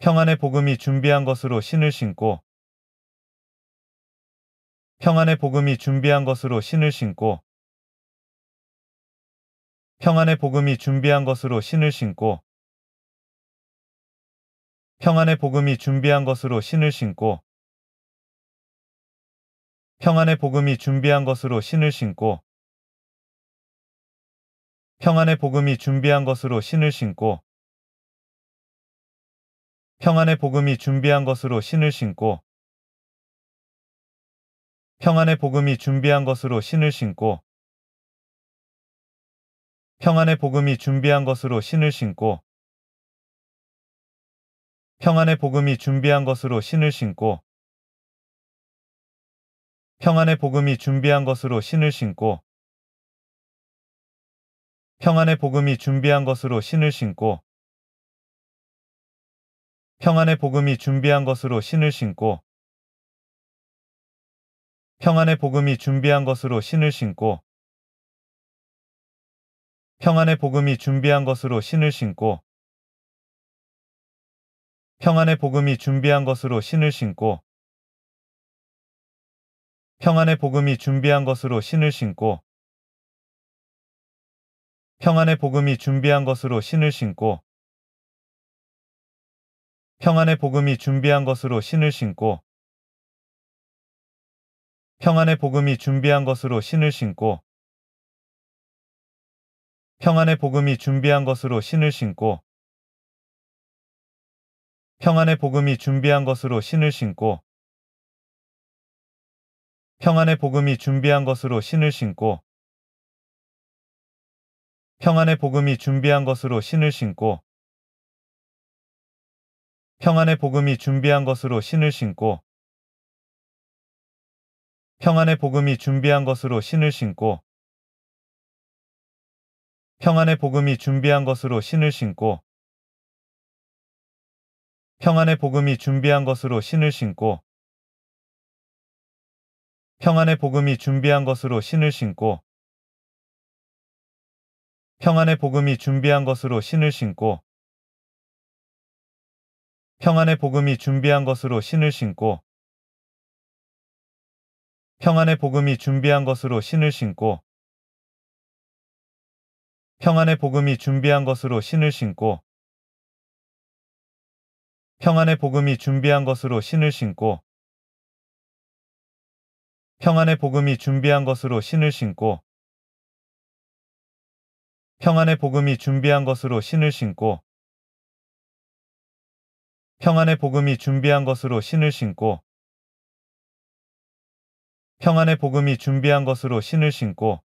평안의 복음이 준비한 것으로 신을 신고 평안의 복음이 준비한 것으로 신을 신고 평안의 복음이 준비한 것으로 신을 신고 평안의 복음이 준비한 것으로 신을 신고 평안의 복음이 준비한 것으로 신을 신고 평안의 복음이 준비한 것으로 신을 신고 평안의 복음이 준비한 것으로 신을 신고 평안의 복음이 준비한 것으로 신을 신고 평안의 복음이 준비한 것으로 신을 신고 평안의 복음이 준비한 것으로 신을 신고 평안의 복음이 준비한 것으로 신을 신고 평안의 복음이 준비한 것으로 신을 신고 평안의 복음이 준비한 것으로 신을 신고 평안의 복음이 준비한 것으로 신을 신고 평안의 복음이 준비한 것으로 신을 신고 평안의 복음이 준비한 것으로 신을 신고 평안의 복음이 준비한 것으로 신을 신고 평안의 복음이 준비한 것으로 신을 신고 평안의 복음이 준비한 것으로 신을 신고 평안의 복음이 준비한 것으로 신을 신고 평안의 복음이 준비한 것으로 신을 신고 평안의 복음이 준비한 것으로 신을 신고 평안의 복음이 준비한 것으로 신을 신고 평안의 복음이 준비한 것으로 신을 신고 평안의 복음이 준비한 것으로 신을 신고 평안의 복음이 준비한 것으로 신을 신고 평안의 복음이 준비한 것으로 신을 신고 평안의 복음이 준비한 것으로 신을 신고 평안의 복음이 준비한 것으로 신을 신고 평안의 복음이 준비한 것으로 신을 신고 평안의 복음이 준비한 것으로 신을 신고 평안의 복음이 준비한 것으로 신을 신고 평안의 복음이 준비한 것으로 신을 신고 평안의 복음이 준비한 것으로 신을 신고 평안의 복음이 준비한 것으로 신을 신고 평안의 복음이 준비한 것으로 신을 신고 평안의 복음이 준비한 것으로 신을 신고 평안의 복음이 준비한 것으로 신을 신고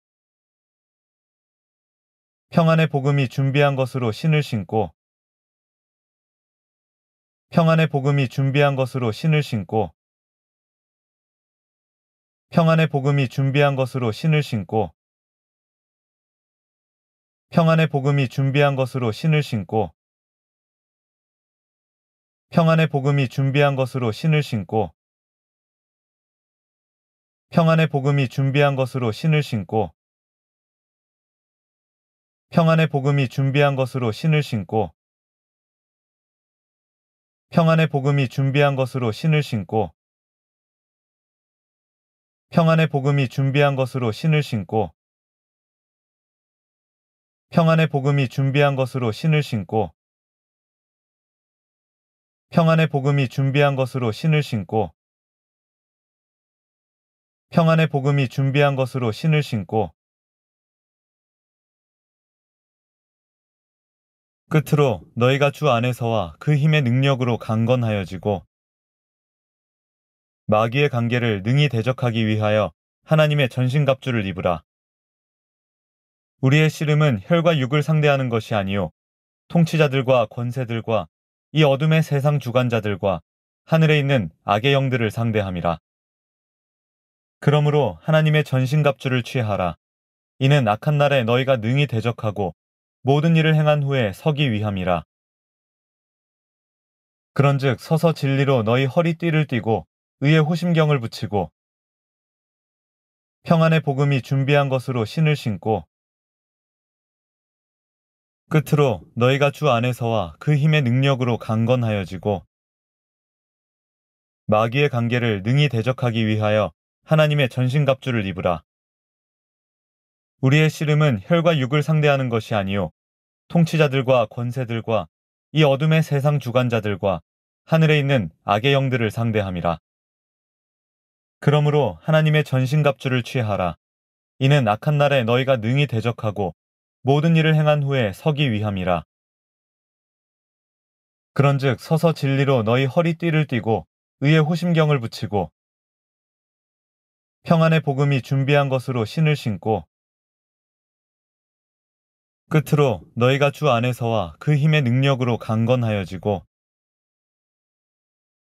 평안의 복음이 준비한 것으로 신을 신고 평안의 복음이 준비한 것으로 신을 신고 평안의 복음이 준비한 것으로 신을 신고 평안의 복음이 준비한 것으로 신을 신고 평안의 복음이 준비한 것으로 신을 신고 평안의 복음이 준비한 것으로 신을 신고 평안의 복음이 준비한 것으로 신을 신고 평안의 복음이 준비한 것으로 신을 신고 평안의 복음이 준비한 것으로 신을 신고 평안의 복음이 준비한 것으로 신을 신고 평안의 복음이 준비한 것으로 신을 신고 평안의 복음이 준비한 것으로 신을 신고 끝으로 너희가 주 안에서와 그 힘의 능력으로 강건하여지고 마귀의 관계를 능히 대적하기 위하여 하나님의 전신갑주를 입으라. 우리의 씨름은 혈과 육을 상대하는 것이 아니요 통치자들과 권세들과 이 어둠의 세상 주관자들과 하늘에 있는 악의 영들을 상대함이라. 그러므로 하나님의 전신갑주를 취하라. 이는 악한 날에 너희가 능히 대적하고 모든 일을 행한 후에 서기 위함이라. 그런즉 서서 진리로 너희 허리띠를 띠고 의의 호심경을 붙이고 평안의 복음이 준비한 것으로 신을 신고 끝으로 너희가 주 안에서와 그 힘의 능력으로 강건하여지고 마귀의 관계를 능히 대적하기 위하여 하나님의 전신갑주를 입으라. 우리의 씨름은 혈과 육을 상대하는 것이 아니요 통치자들과 권세들과 이 어둠의 세상 주관자들과 하늘에 있는 악의 영들을 상대함이라. 그러므로 하나님의 전신갑주를 취하라. 이는 악한 날에 너희가 능히 대적하고 모든 일을 행한 후에 서기 위함이라. 그런즉 서서 진리로 너희 허리띠를 띠고 의의 호심경을 붙이고 평안의 복음이 준비한 것으로 신을 신고 끝으로 너희가 주 안에서와 그 힘의 능력으로 강건하여지고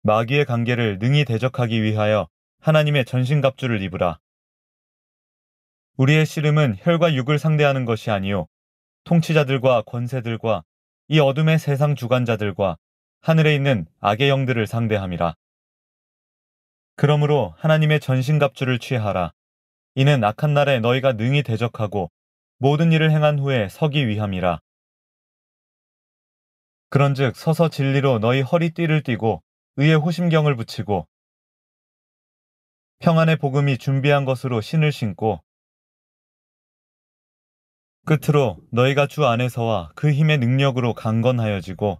마귀의 관계를 능히 대적하기 위하여 하나님의 전신갑주를 입으라. 우리의 씨름은 혈과 육을 상대하는 것이 아니요 통치자들과 권세들과 이 어둠의 세상 주관자들과 하늘에 있는 악의 영들을 상대함이라. 그러므로 하나님의 전신갑주를 취하라. 이는 악한 날에 너희가 능히 대적하고 모든 일을 행한 후에 서기 위함이라. 그런즉 서서 진리로 너희 허리띠를 띠고 의의 호심경을 붙이고 평안의 복음이 준비한 것으로 신을 신고 끝으로 너희가 주 안에서와 그 힘의 능력으로 강건하여지고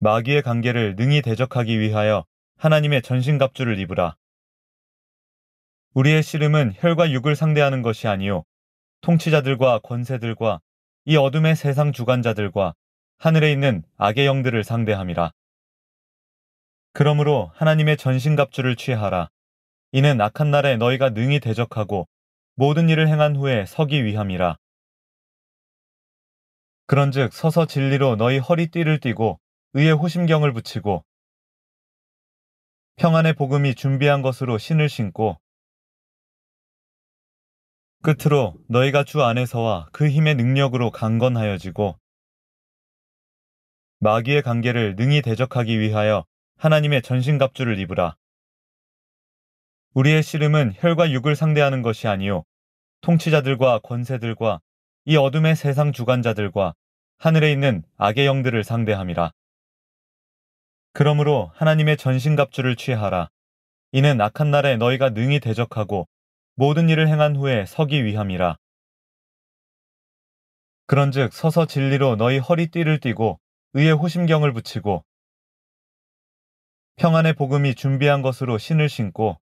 마귀의 관계를 능히 대적하기 위하여 하나님의 전신갑주를 입으라. 우리의 씨름은 혈과 육을 상대하는 것이 아니요 통치자들과 권세들과 이 어둠의 세상 주관자들과 하늘에 있는 악의 영들을 상대함이라. 그러므로 하나님의 전신갑주를 취하라. 이는 악한 날에 너희가 능히 대적하고 모든 일을 행한 후에 서기 위함이라. 그런즉 서서 진리로 너희 허리띠를 띠고 의의 호심경을 붙이고 평안의 복음이 준비한 것으로 신을 신고 끝으로 너희가 주 안에서와 그 힘의 능력으로 강건하여지고 마귀의 관계를 능히 대적하기 위하여 하나님의 전신갑주를 입으라. 우리의 씨름은 혈과 육을 상대하는 것이 아니요 통치자들과 권세들과 이 어둠의 세상 주관자들과 하늘에 있는 악의 영들을 상대함이라. 그러므로 하나님의 전신갑주를 취하라. 이는 악한 날에 너희가 능히 대적하고 모든 일을 행한 후에 서기 위함이라. 그런즉 서서 진리로 너희 허리띠를 띠고 의의 호심경을 붙이고 평안의 복음이 준비한 것으로 신을 신고